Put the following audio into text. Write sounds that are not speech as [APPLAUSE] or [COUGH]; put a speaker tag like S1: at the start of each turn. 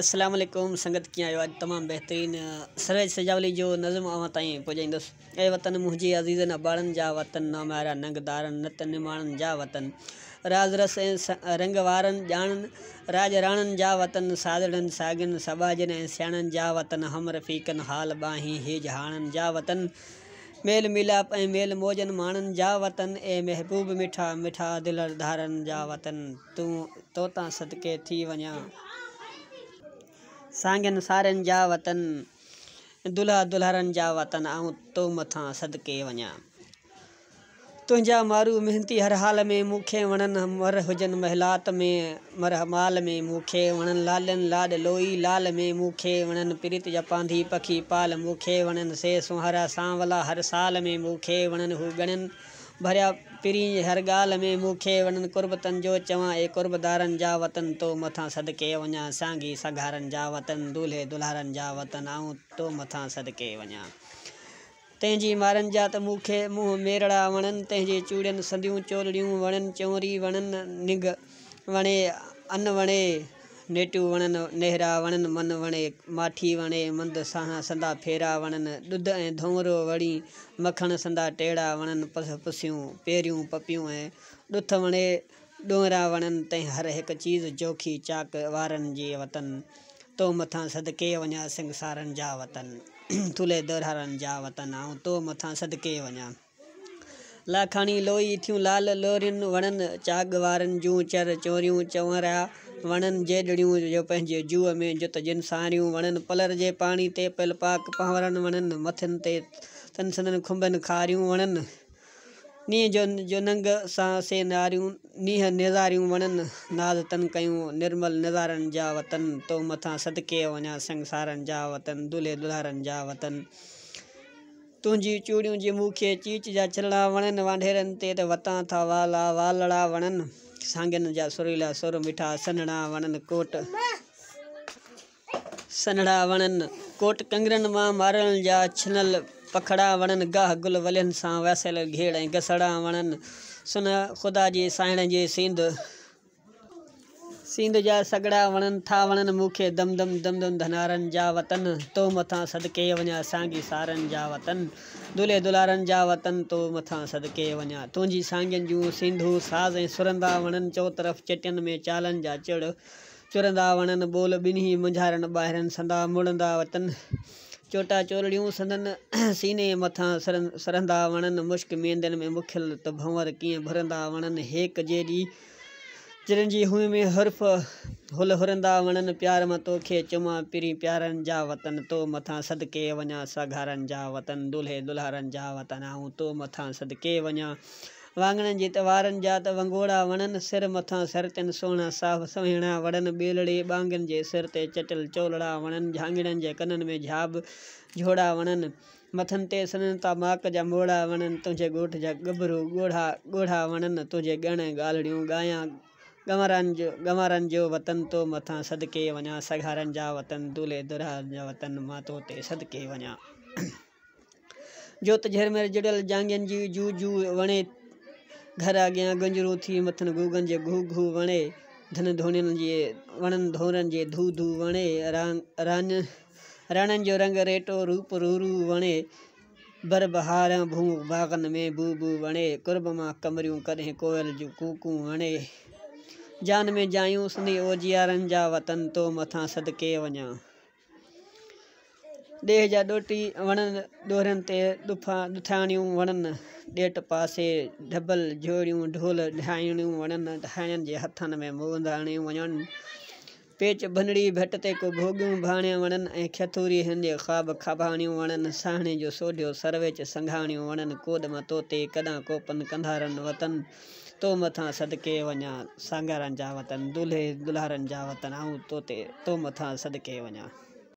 S1: असलम संगत कीअं आज तमाम बेहतरीन बहितरीन सरज सजावली जो नज़म अवां तई पुॼाईंदुसि ए वतन मुंहिंजे अजीजन अॿारनि जा वतन नामारा नंगदारनि नत निमाणनि जा वतन राज़ रस ए रंग वारनि राज राणनि जा वतन सादड़न सागन सबाजन ए सियाणनि जा वतन हम रफीकन हाल बाहीं हेज हाणनि जा वतन मेल मिलाप ए मेल मोजन मानन जा वतन ए महबूब मिठा मिठा धारन जा वतन तू तोता सदके थी वञा सांगन सारन जा वतन दुल्हा दुल्हरन जा वतन ऐं तो मथां सदिके वञा तुंहिंजा मारू मेहनती हर हाल में मूंखे वणनि मर हुजन महलात में मर माल में मूंखे वणनि लालनि लाॾ लोई लाल में मूंखे वणनि प्रीत जा पांधी पखी पाल मूंखे वणनि से सुहारा सांवला हर साल में मूंखे वणनि हू ॻणनि भरिया पिरी हर गाल में मूंखे वणनि कुर्बतनि जो चवां ए कुर्बदारनि जा वतन तो मथा सदके वणा सांगी सघारनि जा वतन दूल्हे दुल्हारन जा वतन आऊं तो मथा सदके वणा तंहिंजी मारन जा त मुखे मुंहुं मेरड़ा वणन तंहिंजी चूड़न सदियूं चोलड़ियों वणन चोरी वणन निग वणे अन वणे नेटू वणनि नेहरा वणनि मन वणे माठी वणे मंद साह संदा फेरा वणनि ॾुध ऐं धोमरो वणी मखण संदा टेड़ा वणनि पस पुसियूं पेरियूं पपियूं ऐं ॾुथ वणे ॾोरा वणनि तंहिं हर हिकु चीज़ जोखी चाक वारनि जे वतन तो मथां सदके वञा संगसारनि जा वतन थुल्हे दुरारनि जा वतन ऐं तो मथां सदके वञा लाखाणी लोई थियूं लाल लोरियुनि वणनि चाग वारनि जूं चर चोरियूं चंवरा वणनि जेडड़ियूं जो पंहिंजे जूअ में जुत जिन सारियूं वणनि पलर जे पाणी ते पियल पाक पावरनि वणनि मथनि ते तनसननि खुंबनि खारियूं वणनि नींहं जो जो नंग सां से नारियूं नीह निज़ारियूं वणनि नाज़ तन कयूं निर्मल निज़ारनि जा वतन तो मथां सदके वञा संसारनि जा वतन दुल्हे दुल्हारनि जा वतन तुझी चूड़ियों जी मूंखे चीच जा छिलड़ा वणनि वांढेरनि ते त वतां था वाला वालड़ा वणनि सांगिन जा सुरीला सुर मिठा सनड़ा वणनि कोट सनड़ा वणनि कोट कंगरनि मां मारण जा छिनल पखड़ा वणन गाह गुल वलियुनि सां वसियल घेड़ ऐं घसड़ा वणनि सुन ख़ुदा जी साइण जी सींद सिंध जा सॻड़ा वणनि था वणनि मूंखे दमदम दमदम धनारनि जा वतन तो मथा सदके वञा सांगी सारनि जा वतन दुले दुलारनि जा वतन तो मथा सदके वञा तुझी सांगियुनि जूं सिंधू साज़ ऐं वणन चौ तरफ चटियुनि में चालन जा चिड़ चुरंदा वणनि ॿोल ॿिन्ही मुंझारनि ॿाहिरनि संदा मुड़ंदा वतन चोटा चोरड़ियूं संदन [CLEARS THROAT] सीने मथा सरन सरंदा वणनि मुश्क मेंदनि में मुखियल त भंवर कीअं भरंदा वणनि हेक जे चिरंजी जी हुई में हर्फ़ हुल हुरंदा वणन प्यार मां तोखे चुमां पिरी प्यारन जा वतन तो मथा सदके वञा सघारन जा वतन दुल्हे दुल्हारन जा वतन ऐं तो मथा सदके वञा वाङणनि जी तवारन जा त वंगोड़ा वणन सिर मथा सर तिन सोणा साफ़ सवेणा वड़न बेलड़े बांगन जे सिर ते चटल चोलड़ा वणन झांगिड़नि जे कनन में झाब झोड़ा वणन मथन ते सनन ता माक जा मोड़ा वणन तुझे गोठ जा गबरू गोढ़ा गोढ़ा वणन तुझे गण गालड़ियों गाया गंवारनि जो गंवारनि वतन तो मथा सदके वञा सघारनि वतन दूल्हे दुरान वतन मां तो ते सदिके वञा [CLEARS THROAT] जोत झेर जुड़ियल जांगियुनि जी जू जू वणे घर अॻियां गंजरू थी मथन गूगन जे गू घू वणे धन धोनियुनि जे वणनि धोरनि जे धू धू वणे रान रान रणनि जो रंग रेटो रूप रूरू वणे बर बहार भू बागन में बू बू वणे कुर्ब मां कमरियूं कॾहिं कोयल जूं कूकूं वणे जान में जायूं सिंधी ओजियारनि जा वतन तो मथां सदके वञा ॾेह जा ॾोटी वणनि ॾोरनि ते ॾुफा ॾुथाणियूं वणनि ॾेट पासे ढबल जोड़ियूं ढाइणियूं वणनि जे हथनि में मोहंदाणियूं वञनि पेच भनड़ी भटते को भोगियूं भाणे वणन ए खथूरी हिन जे ख़्वाब खाबाणियूं वणन साणे जो सोढ्यो सरवेच संघाणियूं वणन कोद म तोते कदा कोपन कंधारन वतन तो मथा सदके वञा सांगारन जा वतन दुल्हे दुल्हारनि जा वतन ऐं तो तो मथा सदके वञा